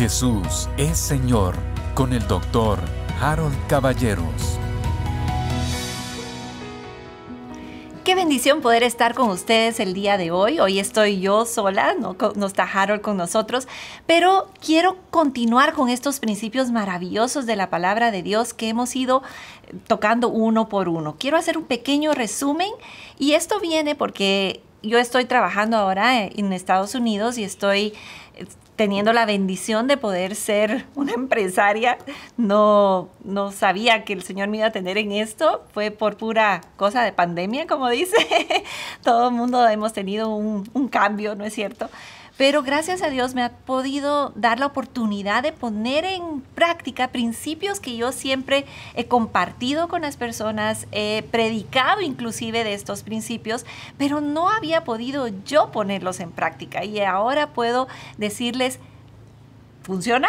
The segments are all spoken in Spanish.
Jesús es Señor con el doctor Harold Caballeros. Qué bendición poder estar con ustedes el día de hoy. Hoy estoy yo sola, no, no, está Harold con nosotros, pero quiero continuar con estos principios maravillosos de la palabra de Dios que hemos ido eh, tocando uno por uno. Quiero hacer un pequeño resumen y esto viene porque yo estoy trabajando ahora eh, en Estados Unidos y estoy teniendo la bendición de poder ser una empresaria, no, no sabía que el Señor me iba a tener en esto. Fue por pura cosa de pandemia, como dice. Todo el mundo hemos tenido un, un cambio, ¿no es cierto? pero gracias a Dios me ha podido dar la oportunidad de poner en práctica principios que yo siempre he compartido con las personas, he predicado inclusive de estos principios, pero no había podido yo ponerlos en práctica y ahora puedo decirles, ¿funciona?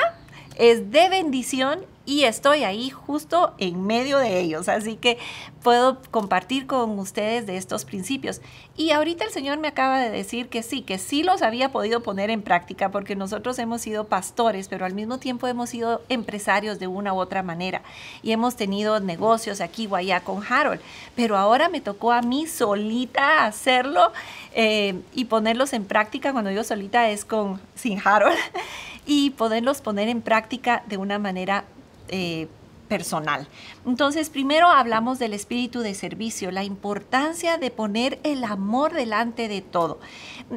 Es de bendición y estoy ahí justo en medio de ellos, así que puedo compartir con ustedes de estos principios. Y ahorita el Señor me acaba de decir que sí, que sí los había podido poner en práctica porque nosotros hemos sido pastores, pero al mismo tiempo hemos sido empresarios de una u otra manera y hemos tenido negocios aquí o allá con Harold, pero ahora me tocó a mí solita hacerlo eh, y ponerlos en práctica cuando yo solita es con sin Harold y poderlos poner en práctica de una manera eh, personal. Entonces, primero hablamos del espíritu de servicio, la importancia de poner el amor delante de todo.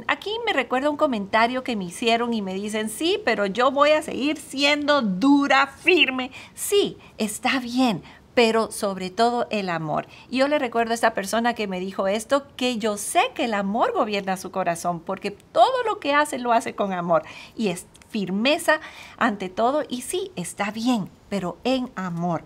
Aquí me recuerda un comentario que me hicieron y me dicen, sí, pero yo voy a seguir siendo dura, firme. Sí, está bien, pero sobre todo el amor. Yo le recuerdo a esta persona que me dijo esto, que yo sé que el amor gobierna su corazón, porque todo lo que hace lo hace con amor. Y es firmeza ante todo y sí, está bien, pero en amor.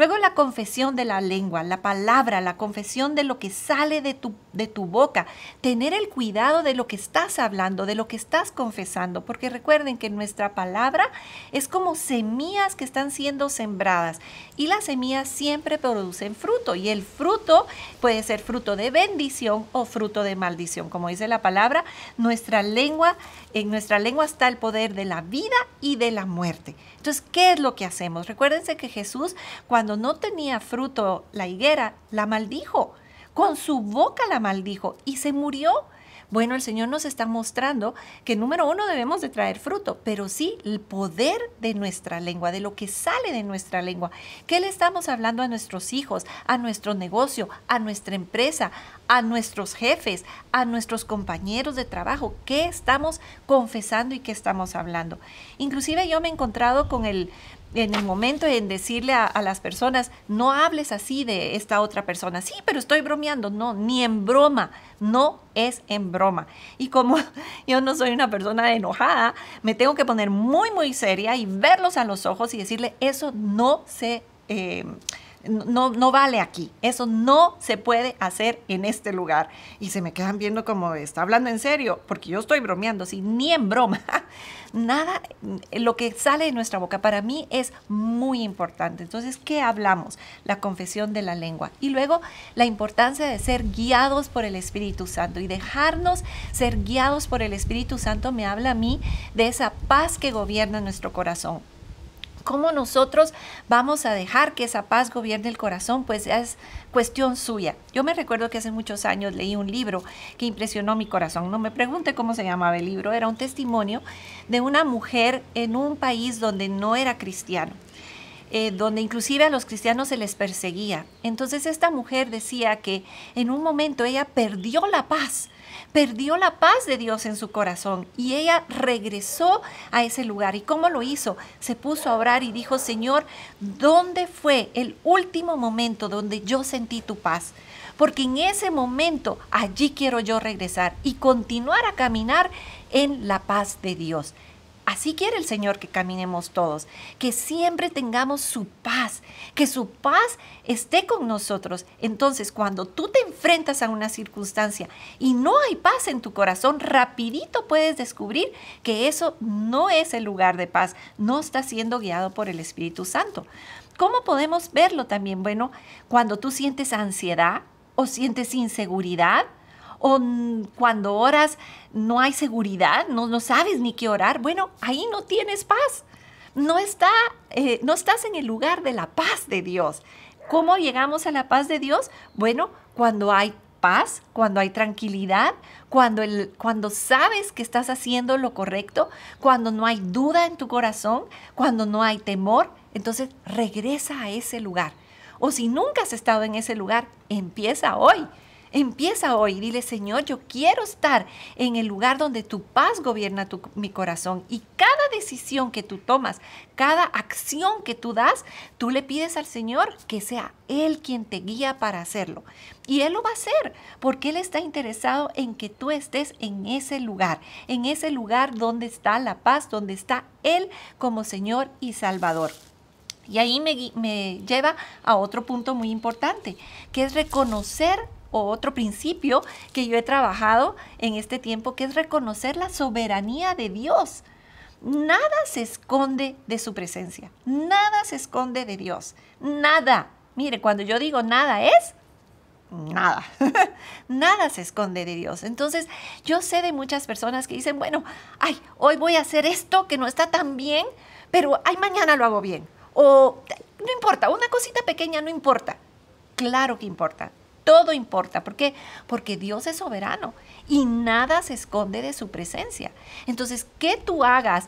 Luego la confesión de la lengua, la palabra, la confesión de lo que sale de tu, de tu boca. Tener el cuidado de lo que estás hablando, de lo que estás confesando, porque recuerden que nuestra palabra es como semillas que están siendo sembradas y las semillas siempre producen fruto y el fruto puede ser fruto de bendición o fruto de maldición. Como dice la palabra, nuestra lengua, en nuestra lengua está el poder de la vida y de la muerte. Entonces, ¿qué es lo que hacemos? Recuérdense que Jesús cuando no tenía fruto la higuera, la maldijo. Con su boca la maldijo y se murió. Bueno, el Señor nos está mostrando que número uno debemos de traer fruto, pero sí el poder de nuestra lengua, de lo que sale de nuestra lengua. ¿Qué le estamos hablando a nuestros hijos, a nuestro negocio, a nuestra empresa, a nuestros jefes, a nuestros compañeros de trabajo? ¿Qué estamos confesando y qué estamos hablando? Inclusive yo me he encontrado con el en el momento en decirle a, las personas, no hables así de esta otra persona. Sí, pero estoy bromeando. No, ni en broma. No es en broma. Y como yo no soy una persona enojada, me tengo que poner muy, muy seria y verlos a los ojos y decirle, eso no se... Eh, no, vale aquí, eso no se puede hacer en este lugar. Y se me quedan viendo como, está hablando en serio, porque yo estoy bromeando, sí, ni en broma. Nada, lo que sale de nuestra boca para mí es muy importante. Entonces, ¿qué hablamos? La confesión de la lengua. Y luego, la importancia de ser guiados por el Espíritu Santo y dejarnos ser guiados por el Espíritu Santo me habla a mí de esa paz que gobierna nuestro corazón. ¿Cómo nosotros vamos a dejar que esa paz gobierne el corazón? Pues es cuestión suya. Yo me recuerdo que hace muchos años leí un libro que impresionó mi corazón. No me pregunte cómo se llamaba el libro. Era un testimonio de una mujer en un país donde no era cristiano. Eh, donde inclusive a los cristianos se les perseguía. Entonces esta mujer decía que en un momento ella perdió la paz perdió la paz de Dios en su corazón y ella regresó a ese lugar. ¿Y cómo lo hizo? Se puso a orar y dijo, Señor, ¿dónde fue el último momento donde yo sentí tu paz? Porque en ese momento allí quiero yo regresar y continuar a caminar en la paz de Dios. Así quiere el Señor que caminemos todos, que siempre tengamos su paz, que su paz esté con nosotros. Entonces, cuando tú te enfrentas a una circunstancia y no hay paz en tu corazón, rapidito puedes descubrir que eso no es el lugar de paz, no está siendo guiado por el Espíritu Santo. ¿Cómo podemos verlo también? Bueno, cuando tú sientes ansiedad o sientes inseguridad, o cuando oras no hay seguridad, no, sabes ni qué orar, bueno, ahí no tienes paz. No, está, eh, no estás en el lugar de la paz de Dios. ¿Cómo llegamos a la paz de Dios? Bueno, cuando hay paz, cuando hay tranquilidad, cuando, cuando sabes que estás haciendo lo correcto, cuando no hay duda en tu corazón, cuando no hay temor, entonces regresa a ese lugar. O si nunca has estado en ese lugar, empieza hoy. Empieza hoy dile, Señor, yo quiero estar en el lugar donde tu paz gobierna mi corazón. Y cada decisión que tú tomas, cada acción que tú das, tú le pides al Señor que sea Él quien te guía para hacerlo. Y Él lo va a hacer porque Él está interesado en que tú estés en ese lugar, en ese lugar donde está la paz, donde está Él como Señor y Salvador. Y ahí me lleva a otro punto muy importante, que es reconocer o otro principio que yo he trabajado en este tiempo, que es reconocer la soberanía de Dios. Nada se esconde de su presencia, nada se esconde de Dios, nada. Mire, cuando yo digo nada es, nada. nada se esconde de Dios. Entonces, yo sé de muchas personas que dicen, bueno, ay, hoy voy a hacer esto que no está tan bien, pero ay, mañana lo hago bien. O no importa, una cosita pequeña no importa. Claro que importa todo importa. ¿Por qué? Porque Dios es soberano y nada se esconde de su presencia. Entonces, ¿qué tú hagas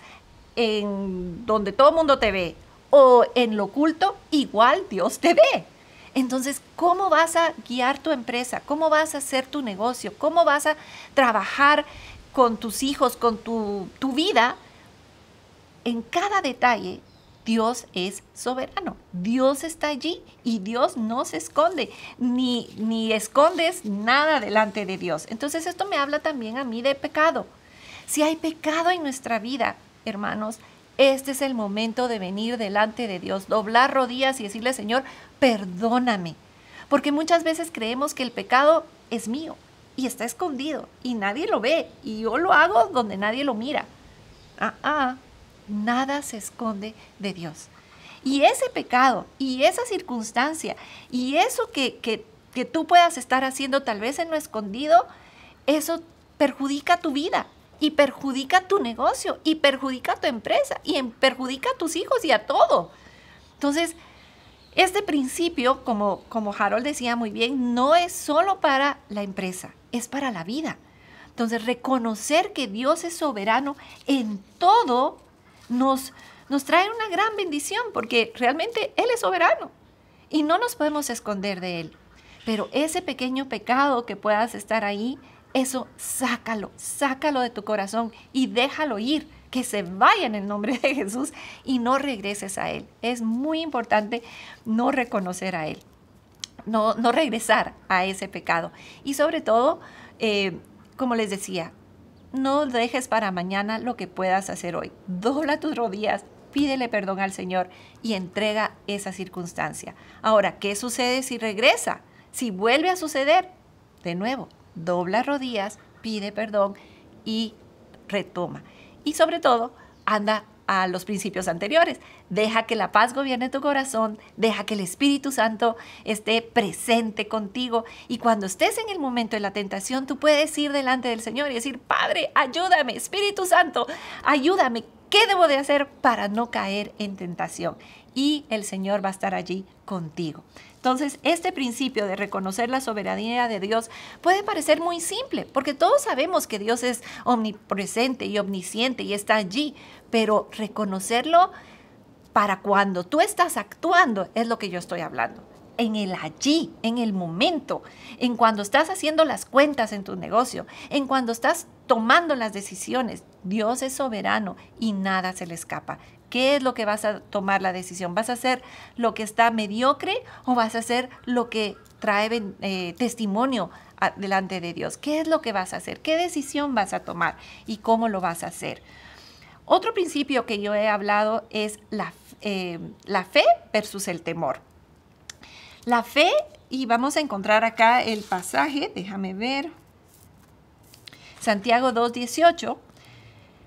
en donde todo el mundo te ve o en lo oculto, igual Dios te ve. Entonces, ¿cómo vas a guiar tu empresa? ¿Cómo vas a hacer tu negocio? ¿Cómo vas a trabajar con tus hijos, con tu vida? En cada detalle Dios es soberano, Dios está allí y Dios no se esconde, ni, ni escondes nada delante de Dios. Entonces esto me habla también a mí de pecado. Si hay pecado en nuestra vida, hermanos, este es el momento de venir delante de Dios, doblar rodillas y decirle, Señor, perdóname. Porque muchas veces creemos que el pecado es mío y está escondido y nadie lo ve y yo lo hago donde nadie lo mira. Ah, ah, nada se esconde de Dios. Y ese pecado y esa circunstancia y eso que, tú puedas estar haciendo tal vez en lo escondido, eso perjudica tu vida y perjudica tu negocio y perjudica tu empresa y perjudica a tus hijos y a todo. Entonces, este principio, como, como Harold decía muy bien, no es solo para la empresa, es para la vida. Entonces, reconocer que Dios es soberano en todo nos, nos trae una gran bendición porque realmente Él es soberano y no nos podemos esconder de Él. Pero ese pequeño pecado que puedas estar ahí, eso sácalo, sácalo de tu corazón y déjalo ir, que se vaya en el nombre de Jesús y no regreses a Él. Es muy importante no reconocer a Él, no, regresar a ese pecado. Y sobre todo, eh, como les decía, no dejes para mañana lo que puedas hacer hoy. Dobla tus rodillas, pídele perdón al Señor y entrega esa circunstancia. Ahora, ¿qué sucede si regresa? Si vuelve a suceder, de nuevo, dobla rodillas, pide perdón y retoma. Y sobre todo, anda los principios anteriores. Deja que la paz gobierne tu corazón, deja que el Espíritu Santo esté presente contigo y cuando estés en el momento de la tentación, tú puedes ir delante del Señor y decir, Padre, ayúdame, Espíritu Santo, ayúdame. ¿Qué debo de hacer para no caer en tentación? Y el Señor va a estar allí contigo. Entonces, este principio de reconocer la soberanía de Dios puede parecer muy simple, porque todos sabemos que Dios es omnipresente y omnisciente y está allí, pero reconocerlo para cuando tú estás actuando es lo que yo estoy hablando. En el allí, en el momento, en cuando estás haciendo las cuentas en tu negocio, en cuando estás tomando las decisiones. Dios es soberano y nada se le escapa. ¿Qué es lo que vas a tomar la decisión? ¿Vas a hacer lo que está mediocre o vas a hacer lo que trae eh, testimonio delante de Dios? ¿Qué es lo que vas a hacer? ¿Qué decisión vas a tomar y cómo lo vas a hacer? Otro principio que yo he hablado es eh, la, fe versus el temor. La fe, y vamos a encontrar acá el pasaje, déjame ver, Santiago 2.18,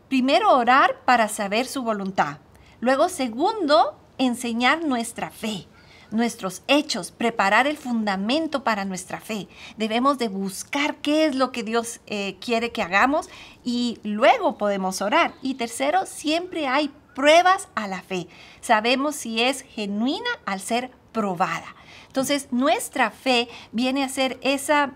primero orar para saber su voluntad, luego segundo, enseñar nuestra fe nuestros hechos, preparar el fundamento para nuestra fe. Debemos de buscar qué es lo que Dios eh, quiere que hagamos y luego podemos orar. Y tercero, siempre hay pruebas a la fe. Sabemos si es genuina al ser probada. Entonces, nuestra fe viene a ser esa,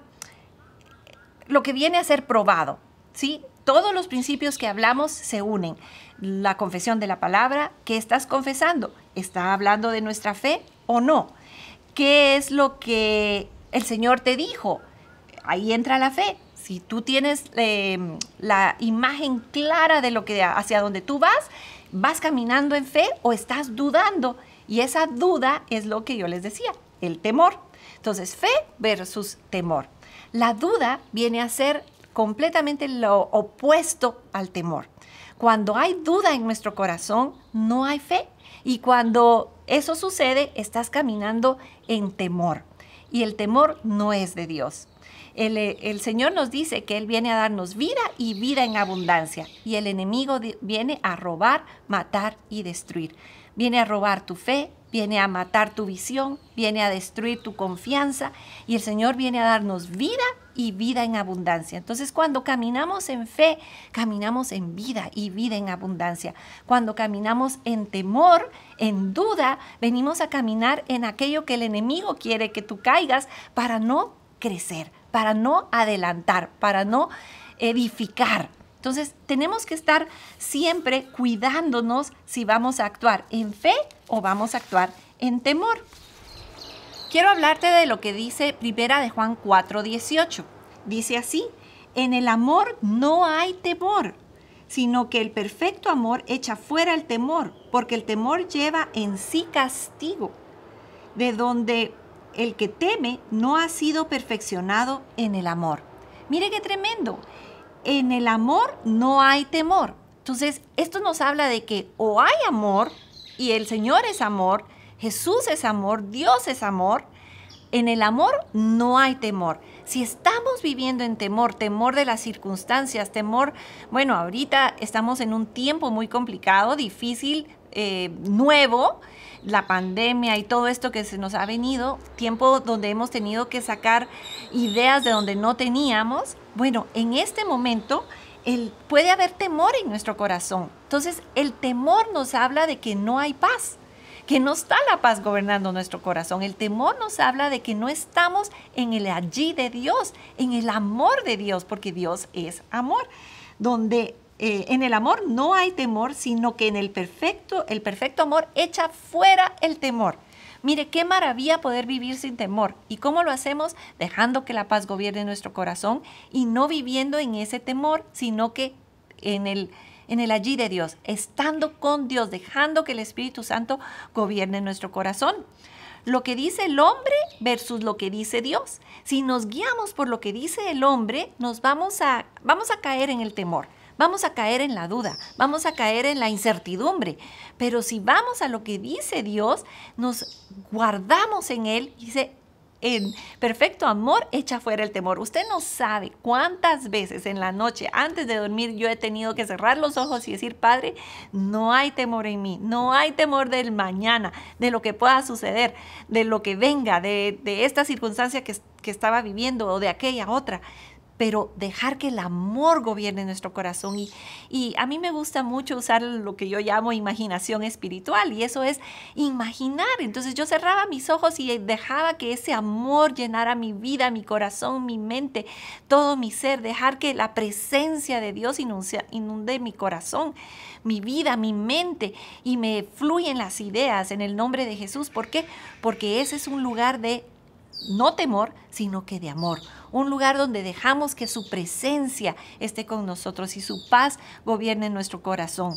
lo que viene a ser probado, ¿sí? Todos los principios que hablamos se unen. La confesión de la palabra, ¿qué estás confesando? ¿Está hablando de nuestra fe? o no? ¿Qué es lo que el Señor te dijo? Ahí entra la fe. Si tú tienes em, la imagen clara de lo que hacia dónde tú vas, vas caminando en fe o estás dudando. Y esa duda es lo que yo les decía, el temor. Entonces, fe versus temor. La duda viene a ser completamente lo opuesto al temor. Cuando hay duda en nuestro corazón, no hay fe. Y cuando eso sucede, estás caminando en temor. Y el temor no es de Dios. El, eh, Señor nos dice que Él viene a darnos vida y vida en abundancia. Y el enemigo viene a robar, matar y destruir. Viene a robar tu fe, viene a matar tu visión, viene a destruir tu confianza. Y el Señor viene a darnos vida y vida en abundancia. Entonces cuando caminamos en fe, caminamos en vida y vida en abundancia. Cuando caminamos en temor, en duda, venimos a caminar en aquello que el enemigo quiere que tú caigas para no crecer, para no adelantar, para no edificar. Entonces tenemos que estar siempre cuidándonos si vamos a actuar en fe o vamos a actuar en temor. Quiero hablarte de lo que dice Primera de Juan 4:18. Dice así: En el amor no hay temor, sino que el perfecto amor echa fuera el temor, porque el temor lleva en sí castigo, de donde el que teme no ha sido perfeccionado en el amor. Mire qué tremendo. En el amor no hay temor. Entonces, esto nos habla de que o hay amor y el Señor es amor, Jesús es amor, Dios es amor. En el amor no hay temor. Si estamos viviendo en temor, temor de las circunstancias, temor, bueno, ahorita estamos en un tiempo muy complicado, difícil, eh, nuevo, la pandemia y todo esto que se nos ha venido, tiempo donde hemos tenido que sacar ideas de donde no teníamos, bueno, en este momento puede haber temor en nuestro corazón. Entonces, el temor nos habla de que no hay paz que no está la paz gobernando nuestro corazón. El temor nos habla de que no estamos en el allí de Dios, en el amor de Dios, porque Dios es amor, donde eh, en el amor no hay temor, sino que en el perfecto, el perfecto amor echa fuera el temor. Mire, qué maravilla poder vivir sin temor. ¿Y cómo lo hacemos? Dejando que la paz gobierne nuestro corazón y no viviendo en ese temor, sino que en el en el allí de Dios, estando con Dios, dejando que el Espíritu Santo gobierne nuestro corazón. Lo que dice el hombre versus lo que dice Dios. Si nos guiamos por lo que dice el hombre, nos vamos a, vamos a caer en el temor vamos a caer en la duda, vamos a caer en la incertidumbre. Pero si vamos a lo que dice Dios, nos guardamos en Él, dice, en perfecto amor echa fuera el temor. Usted no sabe cuántas veces en la noche antes de dormir yo he tenido que cerrar los ojos y decir, Padre, no hay temor en mí, no hay temor del mañana, de lo que pueda suceder, de lo que venga, de, esta circunstancia que estaba viviendo o de aquella otra, pero dejar que el amor gobierne nuestro corazón. Y, y a mí me gusta mucho usar lo que yo llamo imaginación espiritual, y eso es imaginar. Entonces yo cerraba mis ojos y dejaba que ese amor llenara mi vida, mi corazón, mi mente, todo mi ser, dejar que la presencia de Dios inunde, inunde mi corazón, mi vida, mi mente, y me fluyen las ideas en el nombre de Jesús. ¿Por qué? Porque ese es un lugar de no temor, sino que de amor un lugar donde dejamos que su presencia esté con nosotros y su paz gobierne nuestro corazón.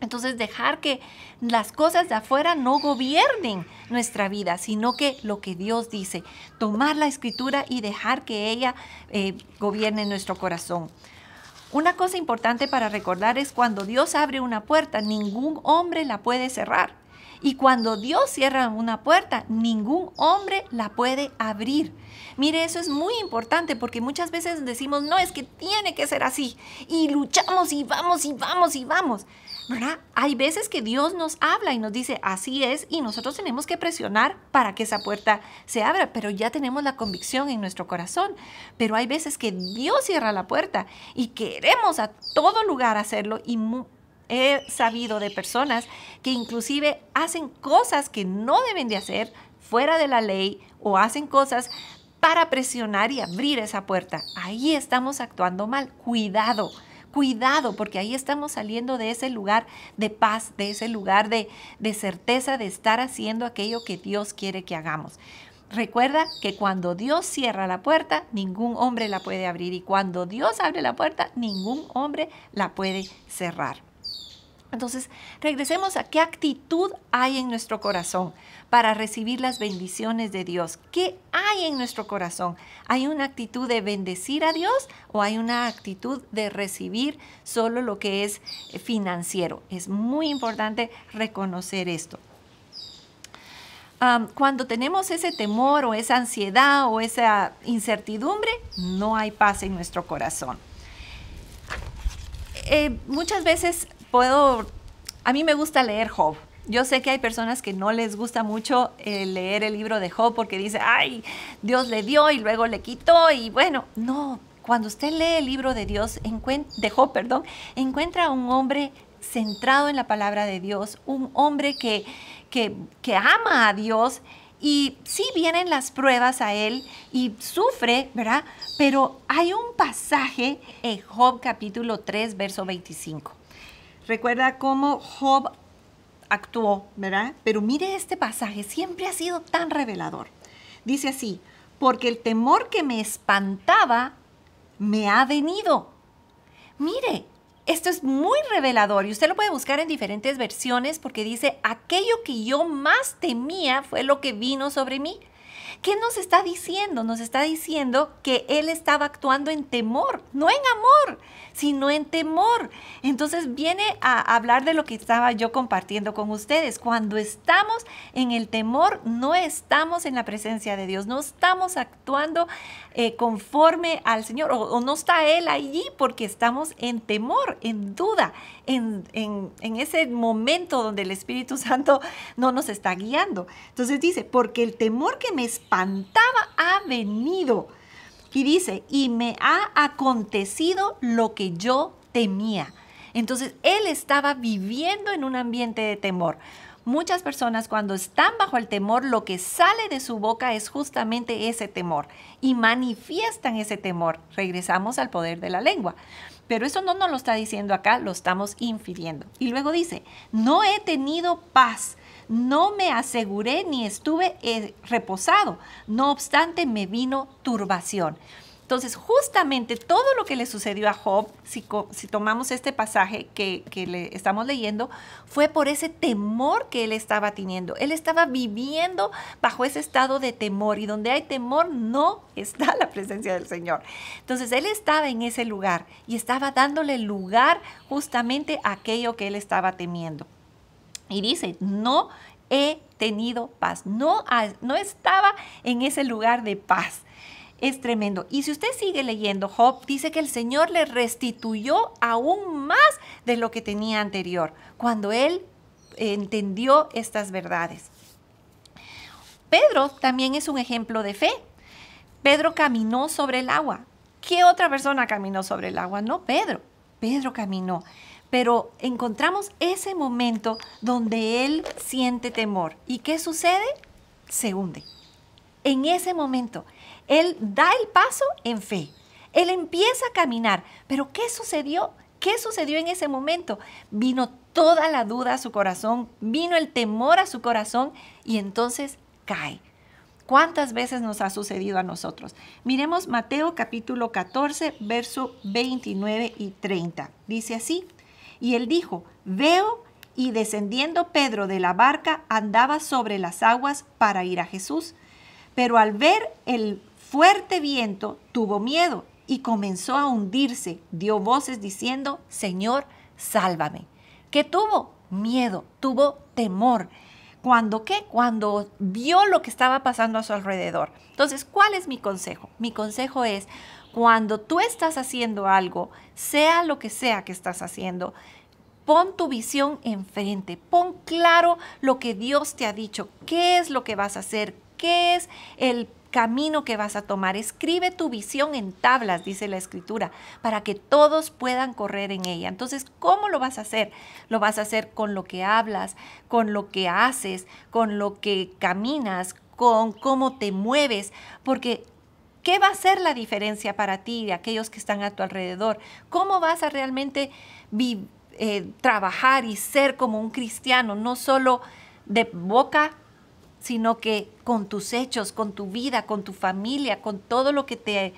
Entonces dejar que las cosas de afuera no gobiernen nuestra vida, sino que lo que Dios dice, tomar la escritura y dejar que ella eh, gobierne nuestro corazón. Una cosa importante para recordar es cuando Dios abre una puerta, ningún hombre la puede cerrar. Y cuando Dios cierra una puerta, ningún hombre la puede abrir. Mire, eso es muy importante porque muchas veces decimos, no, es que tiene que ser así. Y luchamos y vamos y vamos y vamos. ¿Verdad? Hay veces que Dios nos habla y nos dice, así es, y nosotros tenemos que presionar para que esa puerta se abra, pero ya tenemos la convicción en nuestro corazón. Pero hay veces que Dios cierra la puerta y queremos a todo lugar hacerlo y he sabido de personas que inclusive hacen cosas que no deben de hacer fuera de la ley o hacen cosas para presionar y abrir esa puerta. Ahí estamos actuando mal. Cuidado, cuidado, porque ahí estamos saliendo de ese lugar de paz, de ese lugar de, de certeza de estar haciendo aquello que Dios quiere que hagamos. Recuerda que cuando Dios cierra la puerta, ningún hombre la puede abrir y cuando Dios abre la puerta, ningún hombre la puede cerrar. Entonces, regresemos a qué actitud hay en nuestro corazón para recibir las bendiciones de Dios. ¿Qué hay en nuestro corazón? ¿Hay una actitud de bendecir a Dios o hay una actitud de recibir solo lo que es eh, financiero? Es muy importante reconocer esto. cuando tenemos ese temor o esa ansiedad o esa incertidumbre, no hay paz en nuestro corazón. Eh, muchas veces puedo, a mí me gusta leer Job. Yo sé que hay personas que no les gusta mucho eh, leer el libro de Job porque dice, ay, Dios le dio y luego le quitó y bueno, no, cuando usted lee el libro de Dios, de Job, perdón, encuentra a un hombre centrado en la palabra de Dios, un hombre que, que, que ama a Dios y sí vienen las pruebas a él y sufre, ¿verdad? Pero hay un pasaje en Job capítulo 3, verso 25 Recuerda cómo Job actuó, ¿verdad? Pero mire este pasaje, siempre ha sido tan revelador. Dice así, porque el temor que me espantaba me ha venido. Mire, esto es muy revelador y usted lo puede buscar en diferentes versiones porque dice, aquello que yo más temía fue lo que vino sobre mí. ¿Qué nos está diciendo? Nos está diciendo que él estaba actuando en temor, no en amor, sino en temor. Entonces viene a hablar de lo que estaba yo compartiendo con ustedes. Cuando estamos en el temor, no estamos en la presencia de Dios, no estamos actuando eh, conforme al Señor o, no está Él allí porque estamos en temor, en duda, en, ese momento donde el Espíritu Santo no nos está guiando. Entonces dice, porque el temor que me espantaba ha venido. Y dice, y me ha acontecido lo que yo temía. Entonces, él estaba viviendo en un ambiente de temor. Muchas personas cuando están bajo el temor, lo que sale de su boca es justamente ese temor y manifiestan ese temor. Regresamos al poder de la lengua. Pero eso no nos lo está diciendo acá, lo estamos infiriendo. Y luego dice, no he tenido paz no me aseguré ni estuve eh, reposado, no obstante me vino turbación. Entonces, justamente todo lo que le sucedió a Job, si, tomamos este pasaje que, le estamos leyendo, fue por ese temor que él estaba teniendo. Él estaba viviendo bajo ese estado de temor y donde hay temor no está la presencia del Señor. Entonces, él estaba en ese lugar y estaba dándole lugar justamente a aquello que él estaba temiendo. Y dice, no he tenido paz, no, no estaba en ese lugar de paz. Es tremendo. Y si usted sigue leyendo, Job dice que el Señor le restituyó aún más de lo que tenía anterior, cuando él entendió estas verdades. Pedro también es un ejemplo de fe. Pedro caminó sobre el agua. ¿Qué otra persona caminó sobre el agua? No, Pedro. Pedro caminó pero encontramos ese momento donde él siente temor. ¿Y qué sucede? Se hunde. En ese momento, él da el paso en fe. Él empieza a caminar. Pero ¿qué sucedió? ¿Qué sucedió en ese momento? Vino toda la duda a su corazón, vino el temor a su corazón y entonces cae. ¿Cuántas veces nos ha sucedido a nosotros? Miremos Mateo capítulo 14, verso 29 y 30. Dice así, y él dijo, veo y descendiendo Pedro de la barca andaba sobre las aguas para ir a Jesús. Pero al ver el fuerte viento tuvo miedo y comenzó a hundirse. Dio voces diciendo, Señor, sálvame. ¿Qué tuvo? Miedo, tuvo temor. cuando qué? Cuando vio lo que estaba pasando a su alrededor. Entonces, ¿cuál es mi consejo? Mi consejo es, cuando tú estás haciendo algo, sea lo que sea que estás haciendo, pon tu visión enfrente, pon claro lo que Dios te ha dicho, qué es lo que vas a hacer, qué es el camino que vas a tomar. Escribe tu visión en tablas, dice la escritura, para que todos puedan correr en ella. Entonces, ¿cómo lo vas a hacer? Lo vas a hacer con lo que hablas, con lo que haces, con lo que caminas, con cómo te mueves, porque ¿Qué va a ser la diferencia para ti y aquellos que están a tu alrededor? ¿Cómo vas a realmente eh, trabajar y ser como un cristiano, no solo de boca, sino que con tus hechos, con tu vida, con tu familia, con todo lo que, te,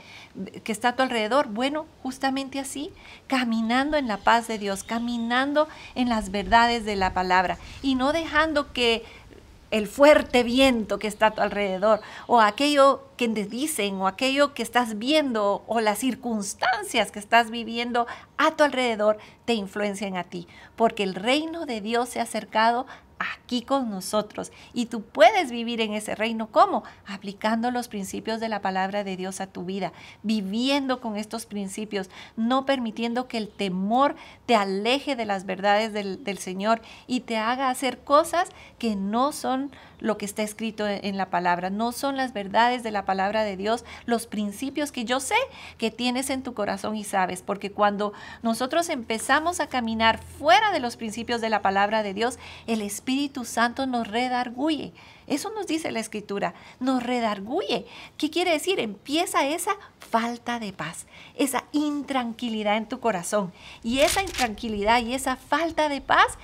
que está a tu alrededor? Bueno, justamente así, caminando en la paz de Dios, caminando en las verdades de la palabra y no dejando que el fuerte viento que está a tu alrededor, o aquello que te dicen, o aquello que estás viendo, o las circunstancias que estás viviendo a tu alrededor, te influencian a ti, porque el reino de Dios se ha acercado aquí con nosotros. Y tú puedes vivir en ese reino. ¿Cómo? Aplicando los principios de la palabra de Dios a tu vida, viviendo con estos principios, no permitiendo que el temor te aleje de las verdades del, del Señor y te haga hacer cosas que no son lo que está escrito e, en la palabra, no son las verdades de la palabra de Dios, los principios que yo sé que tienes en tu corazón y sabes, porque cuando nosotros empezamos a caminar fuera de los principios de la palabra de Dios, el Espíritu Santo nos redarguye. Eso nos dice la escritura, nos redarguye. ¿Qué quiere decir? Empieza esa falta de paz, esa intranquilidad en tu corazón. Y esa intranquilidad y esa falta de paz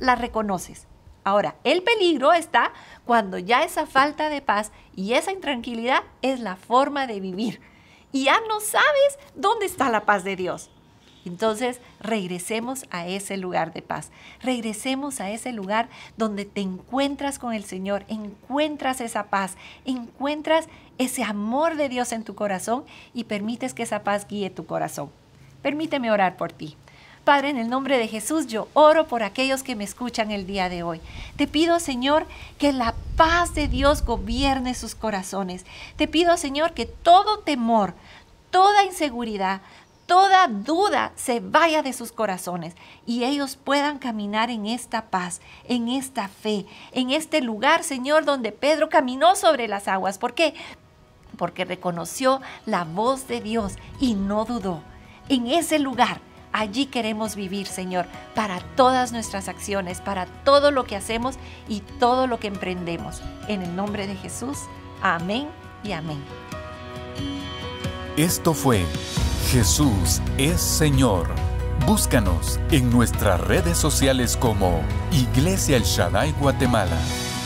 la reconoces, Ahora, el peligro está cuando ya esa falta de paz y esa intranquilidad es la forma de vivir y ya no sabes dónde está la paz de Dios. Entonces, regresemos a ese lugar de paz. Regresemos a ese lugar donde te encuentras con el Señor, encuentras esa paz, encuentras ese amor de Dios en tu corazón y permites que esa paz guíe tu corazón. Permíteme orar por ti. Padre, en el nombre de Jesús, yo oro por aquellos que me escuchan el día de hoy. Te pido, Señor, que la paz de Dios gobierne sus corazones. Te pido, Señor, que todo temor, toda inseguridad, toda duda se vaya de sus corazones y ellos puedan caminar en esta paz, en esta fe, en este lugar, Señor, donde Pedro caminó sobre las aguas. ¿Por qué? Porque reconoció la voz de Dios y no dudó. En ese lugar Allí queremos vivir, Señor, para todas nuestras acciones, para todo lo que hacemos y todo lo que emprendemos. En el nombre de Jesús, amén y amén. Esto fue Jesús es Señor. Búscanos en nuestras redes sociales como Iglesia El Shaddai Guatemala.